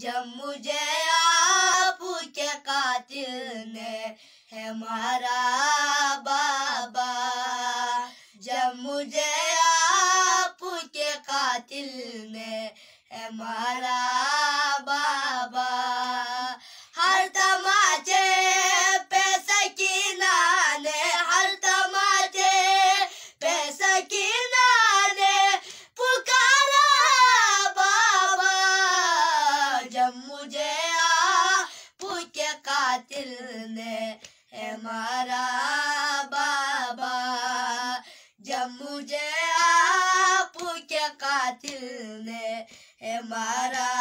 जब मुझे आप के कातिल ने है मारा बाबा जब मुझे आप के कातिल ने है मारा दिल ने है बाबा जब मुझे आपके कातिल ने है